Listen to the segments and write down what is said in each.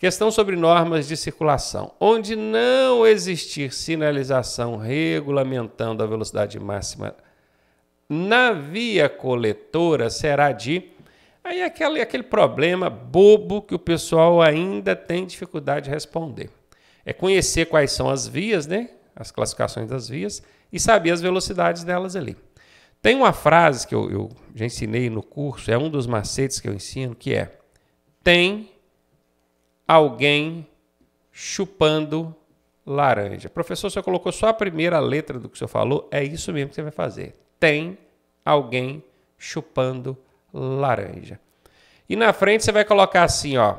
Questão sobre normas de circulação. Onde não existir sinalização regulamentando a velocidade máxima na via coletora será de. Aí é aquele, aquele problema bobo que o pessoal ainda tem dificuldade de responder. É conhecer quais são as vias, né? As classificações das vias e saber as velocidades delas ali. Tem uma frase que eu, eu já ensinei no curso, é um dos macetes que eu ensino, que é: tem alguém chupando laranja. Professor, você colocou só a primeira letra do que o senhor falou, é isso mesmo que você vai fazer. Tem alguém chupando laranja. E na frente você vai colocar assim, ó,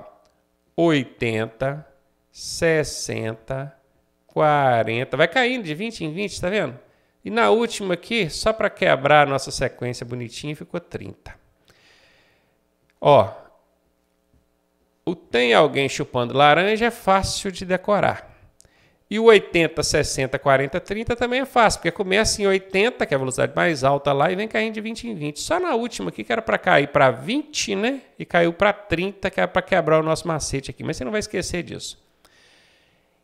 80, 60, 40, vai caindo de 20 em 20, tá vendo? E na última aqui, só para quebrar a nossa sequência bonitinha, ficou 30. Ó, o tem alguém chupando laranja é fácil de decorar. E o 80, 60, 40, 30 também é fácil, porque começa em 80, que é a velocidade mais alta lá, e vem caindo de 20 em 20. Só na última aqui, que era para cair para 20, né? E caiu para 30, que era para quebrar o nosso macete aqui. Mas você não vai esquecer disso.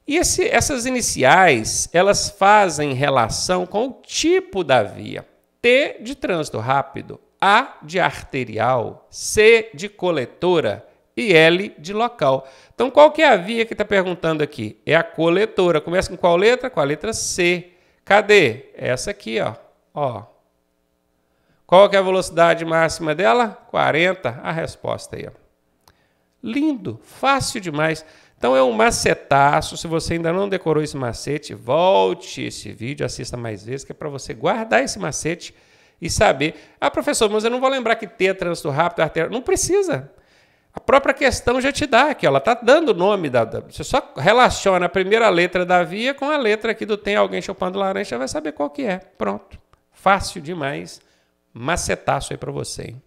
E esse, essas iniciais, elas fazem relação com o tipo da via. T de trânsito rápido, A de arterial, C de coletora, e L de local. Então, qual que é a via que está perguntando aqui? É a coletora. Começa com qual letra? Com a letra C. Cadê? Essa aqui, ó. ó. Qual que é a velocidade máxima dela? 40. A resposta aí, ó. Lindo, fácil demais. Então é um macetaço. Se você ainda não decorou esse macete, volte esse vídeo, assista mais vezes, que é para você guardar esse macete e saber. Ah, professor, mas eu não vou lembrar que T é trânsito rápido, artéria. Não precisa. A própria questão já te dá aqui, ela está dando o nome da, da, Você só relaciona a primeira letra da via com a letra aqui do tem alguém chupando laranja, vai saber qual que é. Pronto. Fácil demais. Macetaço aí para você. Hein?